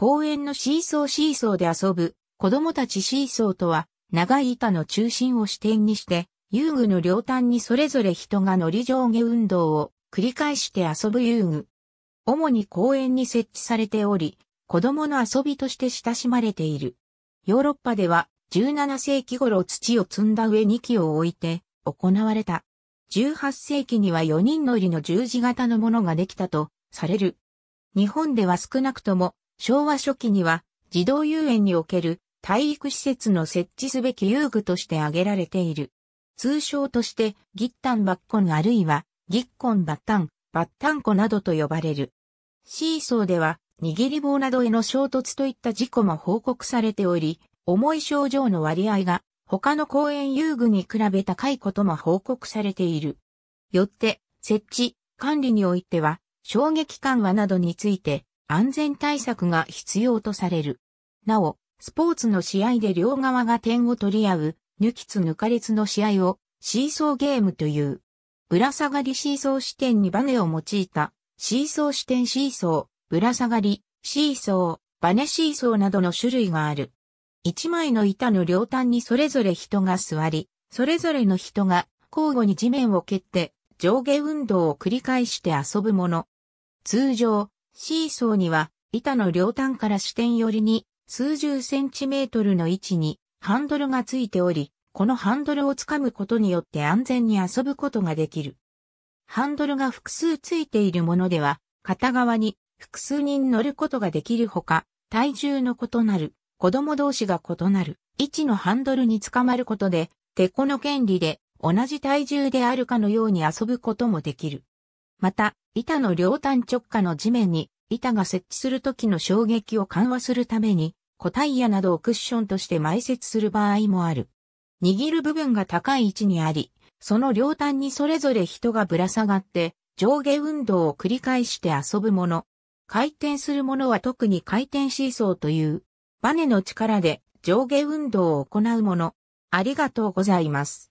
公園のシーソーシーソーで遊ぶ子供たちシーソーとは長い板の中心を支点にして遊具の両端にそれぞれ人が乗り上下運動を繰り返して遊ぶ遊具。主に公園に設置されており、子供の遊びとして親しまれている。ヨーロッパでは17世紀頃土を積んだ上に木を置いて行われた。18世紀には4人乗りの十字型のものができたとされる。日本では少なくとも昭和初期には児童遊園における体育施設の設置すべき遊具として挙げられている。通称として、ギッタンバッコンあるいは、ギッコンバッタン、バッタンコなどと呼ばれる。シーソーでは、握り棒などへの衝突といった事故も報告されており、重い症状の割合が他の公園遊具に比べ高いことも報告されている。よって、設置、管理においては、衝撃緩和などについて、安全対策が必要とされる。なお、スポーツの試合で両側が点を取り合う、抜きつ抜かれつの試合を、シーソーゲームという。ぶら下がりシーソー視点にバネを用いた、シーソー視点シーソー、ぶら下がり、シーソー、バネシーソーなどの種類がある。一枚の板の両端にそれぞれ人が座り、それぞれの人が交互に地面を蹴って上下運動を繰り返して遊ぶもの。通常、シーソーには、板の両端から支点寄りに、数十センチメートルの位置に、ハンドルがついており、このハンドルをつかむことによって安全に遊ぶことができる。ハンドルが複数ついているものでは、片側に複数人乗ることができるほか、体重の異なる、子供同士が異なる、位置のハンドルにつかまることで、てこの権利で同じ体重であるかのように遊ぶこともできる。また、板の両端直下の地面に、板が設置するときの衝撃を緩和するために、固タイヤなどをクッションとして埋設する場合もある。握る部分が高い位置にあり、その両端にそれぞれ人がぶら下がって、上下運動を繰り返して遊ぶもの。回転するものは特に回転シーソーという、バネの力で上下運動を行うもの。ありがとうございます。